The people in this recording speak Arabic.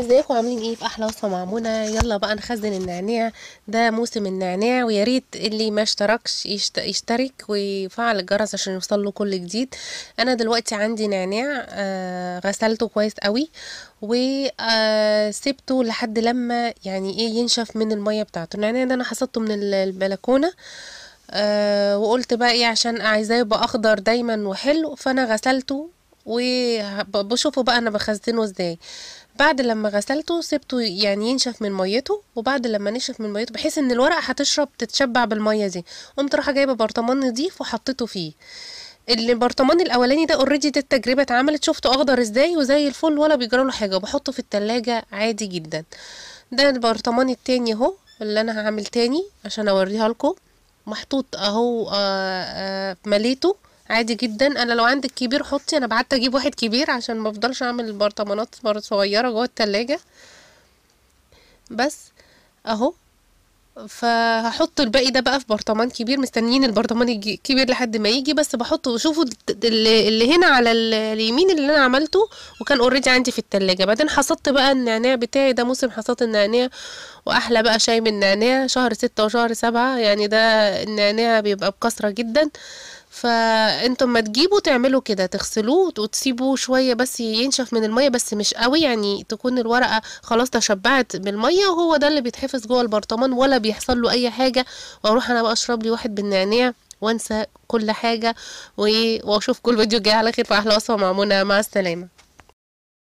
ازيكم عاملين ايه في احلى وصفه مع منى يلا بقى نخزن النعناع ده موسم النعناع ويا ريت اللي ما اشتركش يشترك ويفعل الجرس عشان يوصل له كل جديد انا دلوقتي عندي نعناع آه غسلته كويس قوي وسبته آه، لحد لما يعني ايه ينشف من الميه بتاعته النعناع ده انا حصدته من البلكونه آه وقلت بقى ايه عشان عايزاه يبقى اخضر دايما وحلو فانا غسلته وبشوفه بقى انا بخزنه ازاي بعد لما غسلته سبته يعني ينشف من ميته وبعد لما نشف من ميته بحيث ان الورقه هتشرب تتشبع بالميه دي قمت رايحه جايبه برطمان نضيف وحطيته فيه البرطمان الاولاني ده اوريدي دي التجربه اتعملت شفته اخضر ازاي وزي الفل ولا بيجرى له حاجه وبحطه في التلاجة عادي جدا ده البرطمان التاني اهو اللي انا هعمل تاني عشان اوريها لكم محطوط اهو آآ آه، آه، مليته عادي جدا انا لو عندك كبير حطي انا بعدت اجيب واحد كبير عشان ما افضلش اعمل برطمانات صغيره جوه التلاجة بس اهو فهحط الباقي ده بقى في برطمان كبير مستنيين البرطمان الكبير لحد ما يجي بس بحطه وشوفوا اللي هنا على اليمين اللي انا عملته وكان اوريدي عندي في التلاجة بعدين حصدت بقى النعناع بتاعي ده موسم حصاد النعناع واحلى بقى شاي من النعناع شهر ستة وشهر سبعة يعني ده النعناع بيبقى بكثرة جدا فانتم ما تجيبوا تعملوا كده تغسلوه وتسيبوه شويه بس ينشف من الميه بس مش قوي يعني تكون الورقه خلاص تشبعت بالميه وهو ده اللي بيتحفظ جوه البرطمان ولا بيحصل له اي حاجه واروح انا بقى اشرب لي واحد بالنعناع وانسى كل حاجه وايه واشوف كل فيديو جاي على خير فاحلى وصفه مع منى مع السلامه